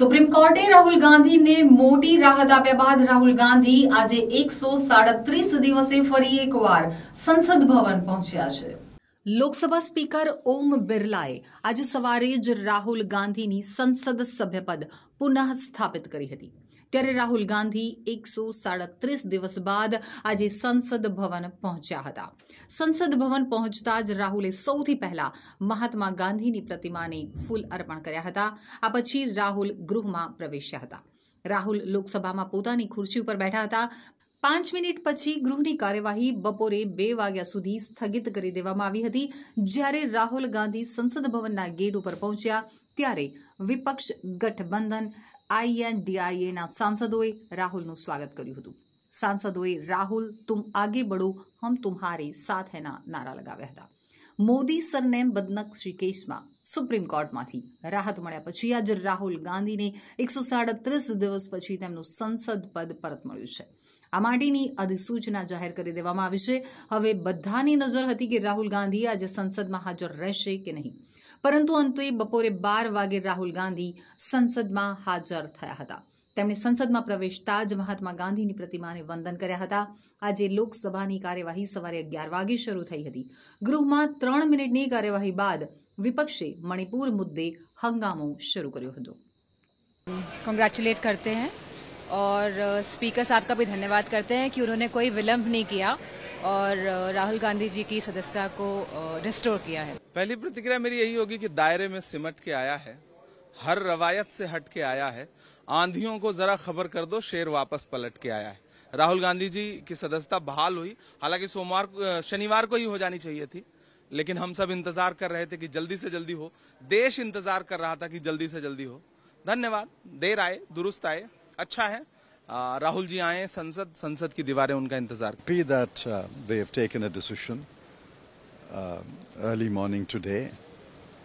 Supreme કોર્ટે રાહુલ ગાંધીને મોટી રાહત આપ્યા બાદ રાહુલ ગાંધી આજે એકસો સાડત્રીસ દિવસે ફરી એકવાર સંસદ ભવન પહોંચ્યા છે લોકસભા સ્પીકર ઓમ બિરલાએ આજે સવારે જ રાહુલ ગાંધીની સંસદ સભ્યપદ પુનઃ સ્થાપિત કરી હતી ત્યારે રાહુલ ગાંધી એકસો સાડત્રીસ દિવસ બાદ આજે સંસદ ભવન પહોંચ્યા હતા સંસદ ભવન પહોંચતા જ રાહુલે સૌથી પહેલા મહાત્મા ગાંધીની પ્રતિમાને ફૂલ અર્પણ કર્યા હતા આ પછી રાહુલ ગૃહમાં પ્રવેશ્યા હતા રાહુલ લોકસભામાં પોતાની ખુરશી ઉપર બેઠા હતા પાંચ મિનિટ પછી ગૃહની કાર્યવાહી બપોરે બે વાગ્યા સુધી સ્થગિત કરી દેવામાં આવી હતી જ્યારે રાહુલ ગાંધી સંસદ ભવનના ગેટ ઉપર પહોંચ્યા ત્યારે વિપક્ષ ગઠબંધન આઈએનડીઆઈએના સાંસદોએ રાહુલનું સ્વાગત કર્યું હતું સાંસદોએ રાહુલ તુમ આગે બઢો હમ તુમ્હારે સાથ હૈના નારા લગાવ્યા હતા મોદી સરનેમ બદનક શ્રી કેસમાં સુપ્રીમ કોર્ટમાંથી રાહત મળ્યા પછી આજે રાહુલ ગાંધીને એકસો સાડત્રીસ દિવસ પછી તેમનું સંસદ પદ પરત મળ્યું છે અમારડીની આદિ સૂચના જાહેર કરી દેવામાં આવી છે હવે બધાની નજર હતી કે રાહુલ ગાંધી આજે સંસદમાં હાજર રહેશે કે નહીં પરંતુ અંતે બપોરે 12 વાગે રાહુલ ગાંધી સંસદમાં હાજર થયા હતા તેમણે સંસદમાં પ્રવેશ તાજ મહાત્મા ગાંધીની પ્રતિમાને વંદન કર્યા હતા આજે લુકસભાની કાર્યવાહી સવારે 11 વાગે શરૂ થઈ હતી ગૃહમાં 3 મિનિટની કાર્યવાહી બાદ વિપક્ષે મણિપુર મુદ્દે હંગામો શરૂ કર્યો હતો કंग्रेचुલેટ કરીએ और स्पीकर साहब का भी धन्यवाद करते हैं कि उन्होंने कोई विलंब नहीं किया और राहुल गांधी जी की सदस्यता को रिस्टोर किया है पहली प्रतिक्रिया मेरी यही होगी कि दायरे में सिमट के आया है हर रवायत से हट के आया है आंधियों को जरा खबर कर दो शेर वापस पलट के आया है राहुल गांधी जी की सदस्यता बहाल हुई हालांकि सोमवार शनिवार को ही हो जानी चाहिए थी लेकिन हम सब इंतजार कर रहे थे कि जल्दी से जल्दी हो देश इंतजार कर रहा था कि जल्दी से जल्दी हो धन्यवाद देर आए दुरुस्त आए अच्छा है राहुल जी आए संसद संसद की दीवारें उनका इंतजार P that they have taken a decision early morning today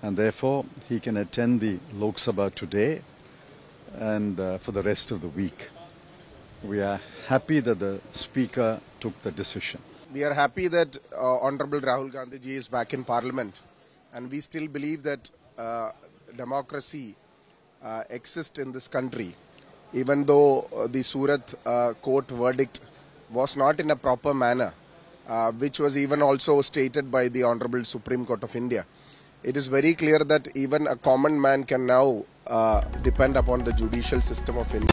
and therefore he can attend the Lok Sabha today and for the rest of the week we are happy that the speaker took the decision we are happy that honourable Rahul Gandhi ji is back in parliament and we still believe that democracy exist in this country even though uh, the Surat uh, court verdict was not in a proper manner, uh, which was even also stated by the Honorable Supreme Court of India. It is very clear that even a common man can now depend upon the judicial system of India.